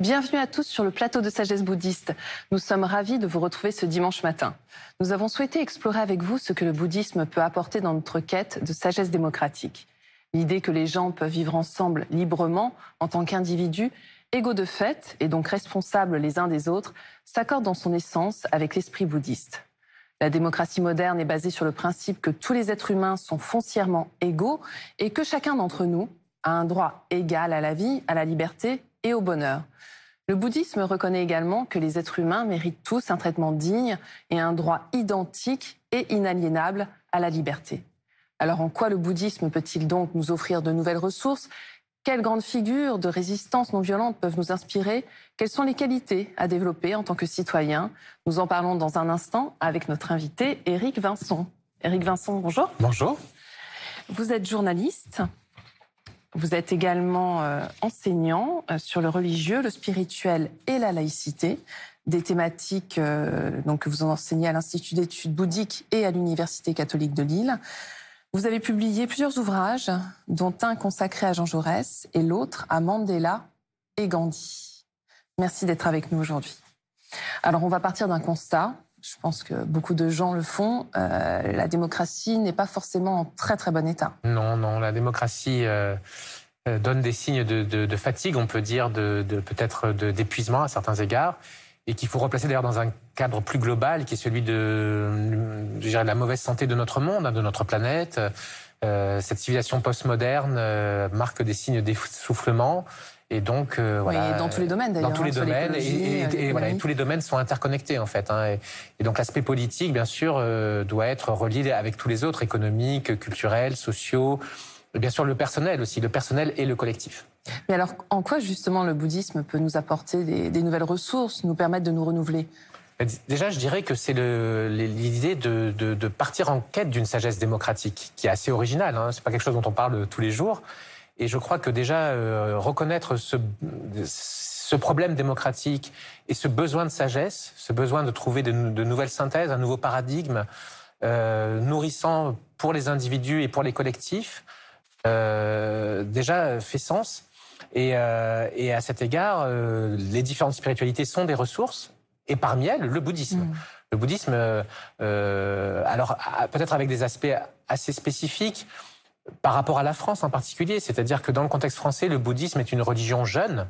Bienvenue à tous sur le plateau de Sagesse bouddhiste. Nous sommes ravis de vous retrouver ce dimanche matin. Nous avons souhaité explorer avec vous ce que le bouddhisme peut apporter dans notre quête de sagesse démocratique. L'idée que les gens peuvent vivre ensemble librement en tant qu'individus égaux de fait et donc responsables les uns des autres, s'accordent dans son essence avec l'esprit bouddhiste. La démocratie moderne est basée sur le principe que tous les êtres humains sont foncièrement égaux et que chacun d'entre nous a un droit égal à la vie, à la liberté et au bonheur. Le bouddhisme reconnaît également que les êtres humains méritent tous un traitement digne et un droit identique et inaliénable à la liberté. Alors en quoi le bouddhisme peut-il donc nous offrir de nouvelles ressources quelles grandes figures de résistance non violente peuvent nous inspirer Quelles sont les qualités à développer en tant que citoyen Nous en parlons dans un instant avec notre invité, Éric Vincent. Éric Vincent, bonjour. Bonjour. Vous êtes journaliste. Vous êtes également euh, enseignant euh, sur le religieux, le spirituel et la laïcité, des thématiques euh, donc, que vous enseignez à l'Institut d'études bouddhiques et à l'Université catholique de Lille. Vous avez publié plusieurs ouvrages, dont un consacré à Jean Jaurès et l'autre à Mandela et Gandhi. Merci d'être avec nous aujourd'hui. Alors on va partir d'un constat, je pense que beaucoup de gens le font, euh, la démocratie n'est pas forcément en très très bon état. Non, non, la démocratie... Euh, euh, donne des signes de, fatigue, on peut dire, de peut-être d'épuisement à certains égards et qu'il faut replacer d'ailleurs dans un cadre plus global qui est celui de, je la mauvaise santé de notre monde, hein, de notre planète. Euh, cette civilisation postmoderne euh, marque des signes d'essoufflement. Et donc, euh, voilà, dans tous les domaines d'ailleurs. Dans tous les hein, domaines, et, voilà, tous les domaines sont interconnectés en fait. Hein. et, donc l'aspect politique, bien sûr, doit être relié avec tous les autres, économiques, culturels, sociaux, bien sûr le personnel aussi, le personnel et le collectif. Mais alors, en quoi justement le bouddhisme peut nous apporter des, nouvelles ressources, nous permettre de nous renouveler bah, Déjà, je dirais que c'est l'idée de, partir en quête d'une sagesse démocratique, qui est assez originale. Hein. n'est pas quelque chose dont on parle tous les jours. Et je crois que déjà euh, reconnaître ce, problème démocratique et ce besoin de sagesse, ce besoin de trouver de, nouvelles synthèses, un nouveau paradigme euh, nourrissant pour les individus et pour les collectifs, euh, déjà euh, fait sens. Euh, et, à cet égard, les différentes spiritualités sont des ressources, et parmi elles, le bouddhisme. Mm. Le bouddhisme, alors peut-être avec des aspects assez spécifiques, par rapport à la France en particulier, c'est-à-dire que dans le contexte français, le bouddhisme est une religion jeune,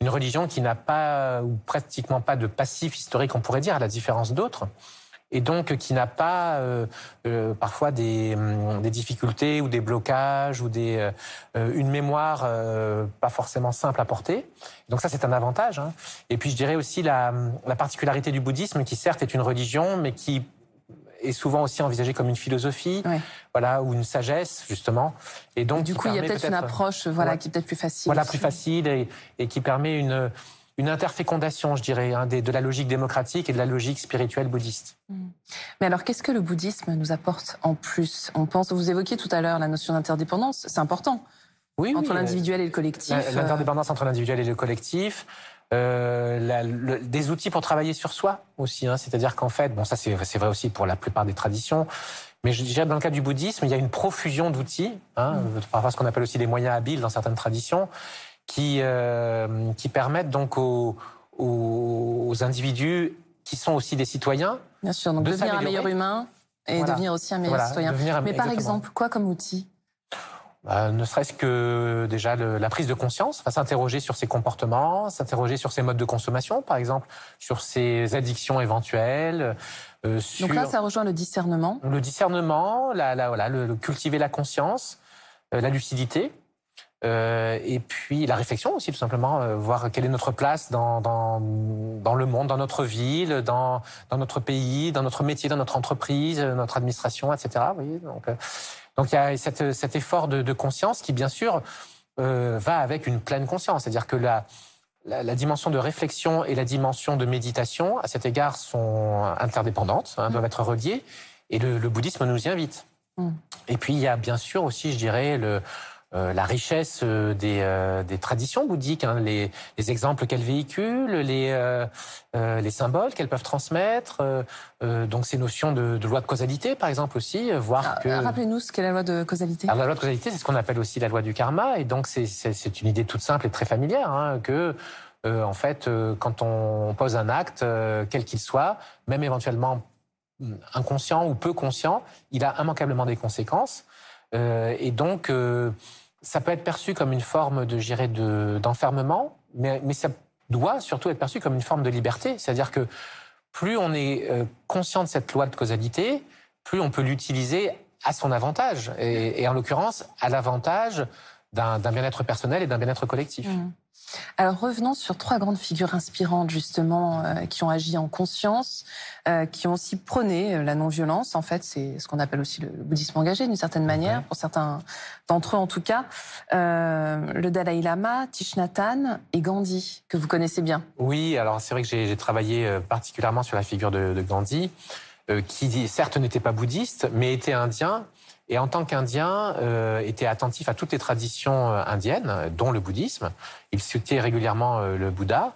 une religion qui n'a pas ou pratiquement pas de passif historique, on pourrait dire, à la différence d'autres, et donc qui n'a pas euh, euh, parfois hum, des, difficultés ou des blocages ou des, euh, une mémoire pas forcément simple à porter. Donc ça, c'est un avantage. Hein. Et puis je dirais aussi la, particularité du bouddhisme, qui certes est une religion, mais qui est souvent aussi envisagée comme une philosophie, voilà, ou une sagesse justement. Et donc du coup, il y a peut-être une approche, voilà, qui est peut-être plus facile. Voilà, plus facile et qui permet une une interfécondation, je dirais, hein, de la logique démocratique et de la logique spirituelle bouddhiste. Mm. Mais alors, qu'est-ce que le bouddhisme nous apporte en plus On pense, vous évoquiez tout à l'heure la notion d'interdépendance, c'est important. entre euh, l'individuel et le collectif. Euh, l'interdépendance entre l'individuel et le collectif. Euh, des outils pour travailler sur soi aussi. Hein. C'est-à-dire qu'en fait, bon, ça c'est vrai aussi pour la plupart des traditions, mais je dirais dans le cas du bouddhisme, il y a une profusion d'outils, hein, mm. parfois ce qu'on appelle aussi les moyens habiles dans certaines traditions, qui, euh, qui permettent donc aux, individus qui sont aussi des citoyens. Bien sûr, donc de devenir un meilleur humain et devenir aussi un meilleur citoyen. Mais par exemple, quoi comme outil bah, ne serait-ce que déjà la prise de conscience, s'interroger sur ses comportements, s'interroger sur ses modes de consommation, par exemple, sur ses addictions éventuelles. Euh, donc là, ça rejoint le discernement. Le discernement, la, voilà, le, cultiver la conscience, euh, la lucidité. Euh, et puis la réflexion aussi, tout simplement, euh, voir quelle est notre place dans, dans, dans, le monde, dans notre ville, dans, dans notre pays, dans notre métier, dans notre entreprise, euh, notre administration, etc. Oui, donc, donc il y a cet effort de, de, conscience qui, bien sûr, va avec une pleine conscience. C'est-à-dire que la, la, dimension de réflexion et la dimension de méditation, à cet égard, sont interdépendantes, hein, doivent mm. être reliées. Et le, bouddhisme nous y invite. Mm. Et puis il y a bien sûr aussi, je dirais, le euh, la richesse euh, euh, des, traditions bouddhiques, hein, les, exemples qu'elles véhiculent, les, les symboles qu'elles peuvent transmettre. donc ces notions de, loi de causalité, par exemple aussi, voir ah, que. Rappelez-nous ce qu'est la loi de causalité. Alors, la loi de causalité, c'est ce qu'on appelle aussi la loi du karma, et donc c'est une idée toute simple et très familière hein, que. en fait, quand on pose un acte, quel qu'il soit, même éventuellement mm, inconscient ou peu conscient, il a immanquablement des conséquences. et donc, ça peut être perçu comme une forme de, gérer d'enfermement, mais, ça doit surtout être perçu comme une forme de liberté. C'est-à-dire que plus on est euh, conscient de cette loi de causalité, plus on peut l'utiliser à son avantage, et, en l'occurrence, à l'avantage d'un bien-être personnel et d'un bien-être collectif. Mmh. Alors revenons sur trois grandes figures inspirantes justement euh, qui ont agi en conscience, euh, qui ont aussi prôné euh, la non-violence. En fait, c'est ce qu'on appelle aussi le, bouddhisme engagé d'une certaine manière, pour certains d'entre eux en tout cas. le Dalai Lama, Thich et Gandhi, que vous connaissez bien. Oui, alors c'est vrai que j'ai travaillé particulièrement sur la figure de, de Gandhi, qui certes n'était pas bouddhiste, mais était indien et en tant qu'Indien, euh, était attentif à toutes les traditions euh, indiennes, dont le bouddhisme. Il citait régulièrement euh, le Bouddha.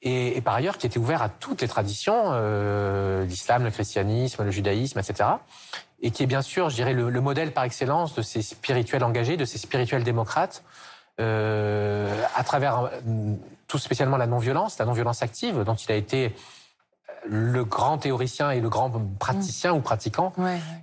Et, par ailleurs qui était ouvert à toutes les traditions, euh, l'islam, le christianisme, le judaïsme, etc. Et qui est bien sûr, je dirais, le, modèle par excellence de ces spirituels engagés, de ces spirituels démocrates, à travers mm, tout spécialement la non-violence, la non-violence active, dont il a été le grand théoricien et le grand praticien ou pratiquant.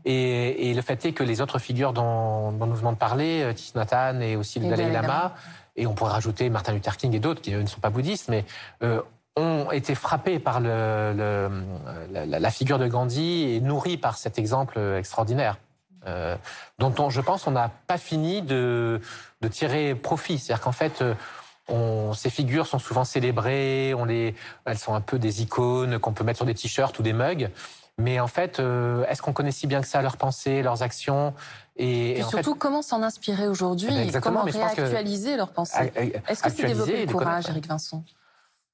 Et, le fait est que les autres figures dont, nous venons de parler, euh, Thich et aussi le Dalai Lama, et on pourrait rajouter Martin Luther King et d'autres qui ne sont pas bouddhistes, mais euh, ont été frappés par le, la, figure de Gandhi et nourris par cet exemple extraordinaire. Euh, dont on, je pense on n'a pas fini de, de tirer profit. C'est-à-dire qu'en fait, on, ces figures sont souvent célébrées, elles sont un peu des icônes qu'on peut mettre sur des t-shirts ou des mugs. Mais en fait, euh, est-ce qu'on connaît si bien que ça leurs pensées, leurs actions et, surtout, comment s'en inspirer aujourd'hui eh ben, comment réactualiser leurs pensées Est-ce que c'est développer le courage, Eric Vincent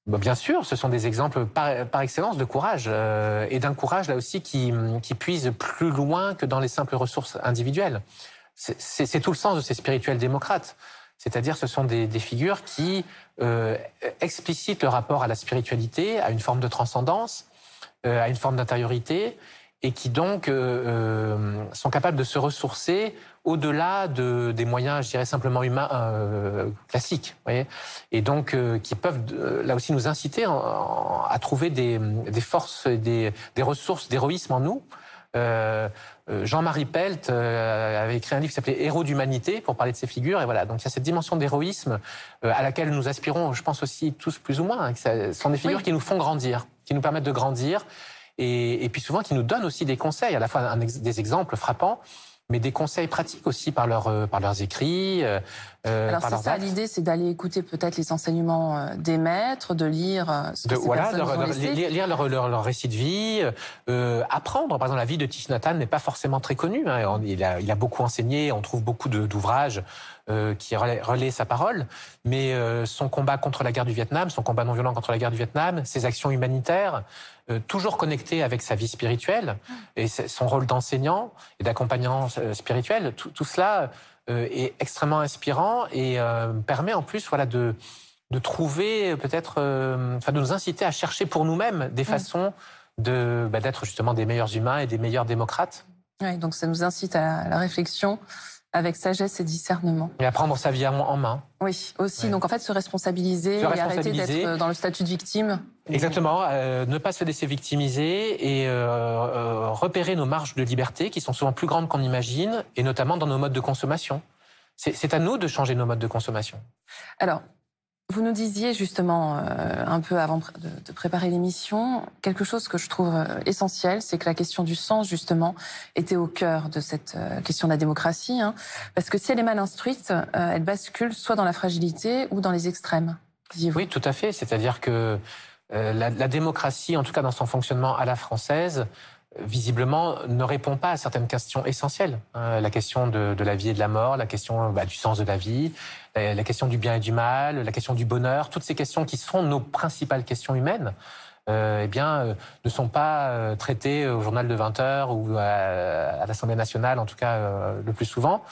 bah, Bien sûr, ce sont des exemples par, excellence de courage euh, et d'un courage là aussi qui, qui puise plus loin que dans les simples ressources individuelles. C'est tout le sens de ces spirituels démocrates. C'est-à-dire ce sont des, figures qui euh, explicitent le rapport à la spiritualité, à une forme de transcendance, euh, à une forme d'intériorité, et qui donc euh, euh, sont capables de se ressourcer au-delà de, des moyens, je dirais simplement humains classiques, voyez et donc qui peuvent là aussi nous inciter à trouver des, forces, des, des ressources d'héroïsme en nous euh, euh, Jean-Marie Pelt euh, avait écrit un livre qui s'appelait Héros d'humanité pour parler de ces figures. Et voilà, donc il y a cette dimension d'héroïsme à laquelle nous aspirons, je pense aussi tous plus ou moins. Hein, ce sont des figures qui nous font grandir, qui nous permettent de grandir, et, puis souvent qui nous donnent aussi des conseils, à la fois des exemples frappants, mais des conseils pratiques aussi par, leur, par leurs écrits, euh, Alors c'est ça l'idée, c'est d'aller écouter peut-être les enseignements euh, des maîtres, de lire euh, ce que de, voilà, leur, lire, leur, récit de vie, euh, apprendre. Par exemple, la vie de Thich Nhat n'est pas forcément très connue. Hein. Il, a, beaucoup enseigné, on trouve beaucoup d'ouvrages qui relaient, sa parole, mais son combat contre la guerre du Vietnam, son combat non violent contre la guerre du Vietnam, ses actions humanitaires, toujours connectées avec sa vie spirituelle et son rôle d'enseignant et d'accompagnant spirituel, tout, tout cela euh, est extrêmement inspirant et euh, permet en plus voilà, de, trouver euh, peut-être, enfin de nous inciter à chercher pour nous-mêmes des mm. façons bah, d'être justement des meilleurs humains et des meilleurs démocrates. Oui, donc ça nous incite à la réflexion avec sagesse et discernement. Et à prendre sa vie en main. Oui, aussi. Donc en fait, se responsabiliser, et arrêter d'être euh, dans le statut de victime. Exactement, euh, ne pas se laisser victimiser et euh, repérer nos marges de liberté qui sont souvent plus grandes qu'on imagine, et notamment dans nos modes de consommation. C'est à nous de changer nos modes de consommation. Alors, vous nous disiez justement, euh, un peu avant de, préparer l'émission, quelque chose que je trouve euh, essentiel, c'est que la question du sens, justement, était au cœur de cette euh, question de la démocratie. Hein. parce que si elle est mal instruite, elle bascule soit dans la fragilité ou dans les extrêmes. Oui, tout à fait. C'est-à-dire que la, la, démocratie, en tout cas dans son fonctionnement à la française, visiblement, ne répond pas à certaines questions essentielles. Hein. la question de, la vie et de la mort, la question bah, du sens de la vie, la, question du bien et du mal, la question du bonheur, toutes ces questions qui sont nos principales questions humaines. Euh, eh bien, euh, ne sont pas euh, traitées au journal de 20 heures ou à, l'Assemblée nationale, en tout cas le plus souvent.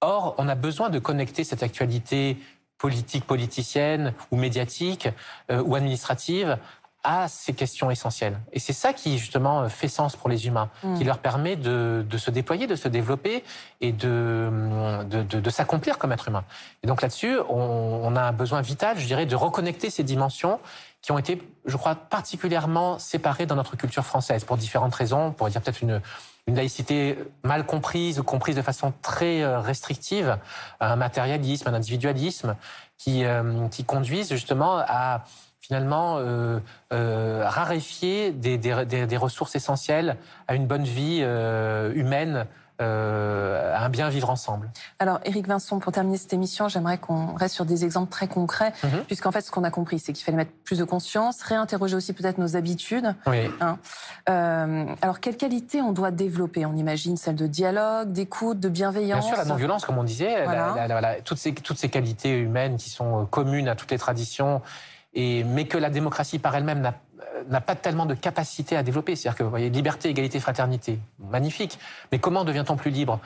Or, on a besoin de connecter cette actualité politique politicienne ou médiatique ou administrative à ces questions essentielles. Et c'est ça qui, justement, euh, fait sens pour les humains, mm. qui leur permet de, se déployer, de se développer et de, de, s'accomplir comme être humain. Et donc là-dessus, on, a un besoin vital, je dirais, de reconnecter ces dimensions qui ont été, je crois, particulièrement séparées dans notre culture française, pour différentes raisons, pour dire peut-être une, une laïcité mal comprise ou comprise de façon très euh, restrictive, un matérialisme, un individualisme, qui, euh, qui conduisent justement à finalement euh, euh, raréfier des, ressources essentielles à une bonne vie euh, humaine. à un bien vivre ensemble. Alors, Éric Vincent, pour terminer cette émission, j'aimerais qu'on reste sur des exemples très concrets, mhm. puisqu'en fait, ce qu'on a compris, c'est qu'il fallait mettre plus de conscience, réinterroger aussi peut-être nos habitudes. Oui. Hein. alors, quelles qualités on doit développer On imagine celle de dialogue, d'écoute, de bienveillance. Bien sûr, la non-violence, comme on disait, toutes, toutes ces qualités humaines qui sont communes à toutes les traditions mais que la démocratie par elle-même euh, n'a pas tellement de capacité à développer. C'est-à-dire que, vous voyez, liberté, égalité, fraternité, magnifique. Mais comment devient-on plus libre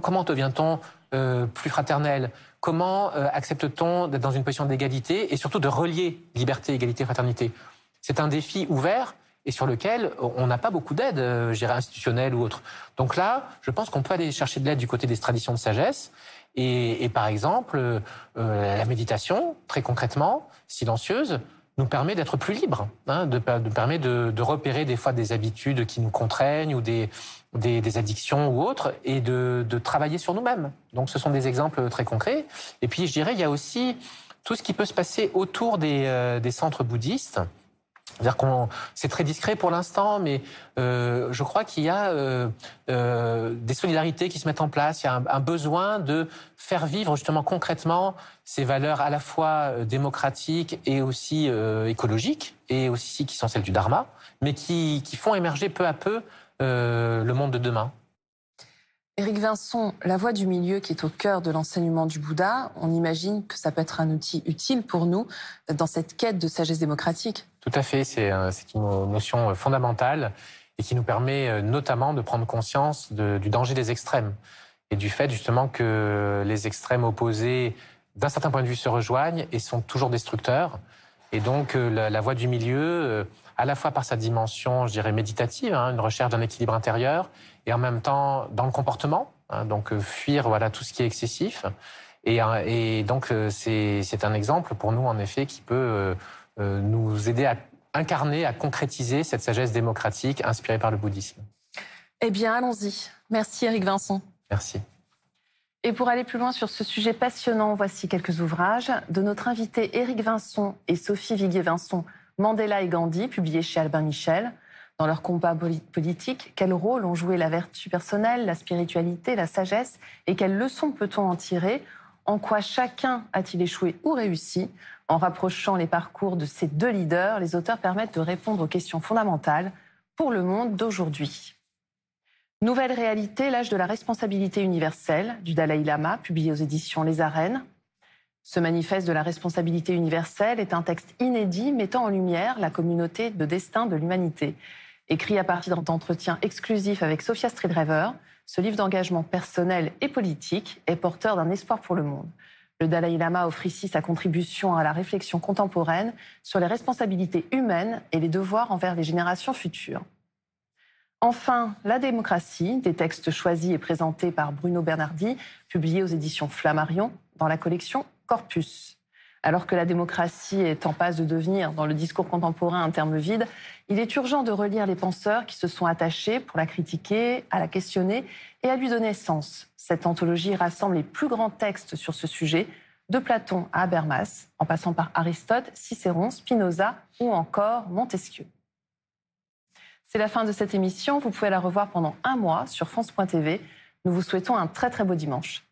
Comment devient-on euh, plus fraternel Comment euh, accepte-t-on d'être dans une position d'égalité et surtout de relier liberté, égalité, fraternité C'est un défi ouvert et sur lequel on n'a pas beaucoup d'aide, euh, institutionnelle ou autre. Donc là, je pense qu'on peut aller chercher de l'aide du côté des traditions de sagesse et, par exemple, euh, la méditation, très concrètement, silencieuse, nous permet d'être plus libre. hein, de, permet de, repérer des fois des habitudes qui nous contraignent ou des, addictions ou autres, et de, travailler sur nous-mêmes. Donc ce sont des exemples très concrets. Et puis je dirais, il y a aussi tout ce qui peut se passer autour des euh, centres bouddhistes cest très discret pour l'instant, mais euh, je crois qu'il y a euh, euh, des solidarités qui se mettent en place. Il y a un, besoin de faire vivre justement concrètement ces valeurs à la fois démocratiques et aussi écologiques et aussi qui sont celles du dharma, mais qui font émerger peu à peu le monde de demain. Éric Vincent, la voie du milieu qui est au cœur de l'enseignement du Bouddha, on imagine que ça peut être un outil utile pour nous dans cette quête de sagesse démocratique. Tout à fait, c'est euh, une notion euh, fondamentale et qui nous permet euh, notamment de prendre conscience du danger des extrêmes et du fait justement que les extrêmes opposés, d'un certain point de vue, se rejoignent et sont toujours destructeurs. Et donc la, la voie du milieu à la fois par sa dimension, je dirais, méditative, hein, une recherche d'un équilibre intérieur, et en même temps dans le comportement, hein, donc euh, fuir voilà tout ce qui est excessif. Et, euh, donc euh, c'est un exemple pour nous, en effet, qui peut nous aider à incarner, à concrétiser cette sagesse démocratique inspirée par le bouddhisme. Eh bien, allons-y. Merci, Éric Vincent. Merci. Et pour aller plus loin sur ce sujet passionnant, voici quelques ouvrages de notre invité Éric Vincent et Sophie Viguier-Vincent Mandela et Gandhi, publiés chez Albin Michel. Dans leur combat politique, quel rôle ont joué la vertu personnelle, la spiritualité, la sagesse et quelles leçons peut-on en tirer En quoi chacun a-t-il échoué ou réussi En rapprochant les parcours de ces deux leaders, les auteurs permettent de répondre aux questions fondamentales pour le monde d'aujourd'hui. Nouvelle réalité, l'âge de la responsabilité universelle du Dalai Lama, publié aux éditions Les Arènes. Ce manifeste de la responsabilité universelle est un texte inédit mettant en lumière la communauté de destin de l'humanité. Écrit à partir d'entretiens exclusifs avec Sophia Stridrever, ce livre d'engagement personnel et politique est porteur d'un espoir pour le monde. Le Dalai Lama offre ici sa contribution à la réflexion contemporaine sur les responsabilités humaines et les devoirs envers les générations futures. Enfin, La démocratie, des textes choisis et présentés par Bruno Bernardi, publiés aux éditions Flammarion dans la collection corpus. Alors que la démocratie est en passe de devenir, dans le discours contemporain, un terme vide, il est urgent de relire les penseurs qui se sont attachés pour la critiquer, à la questionner et à lui donner sens. Cette anthologie rassemble les plus grands textes sur ce sujet, de Platon à Habermas, en passant par Aristote, Cicéron, Spinoza ou encore Montesquieu. C'est la fin de cette émission. Vous pouvez la revoir pendant un mois sur France.tv. Nous vous souhaitons un très très beau dimanche.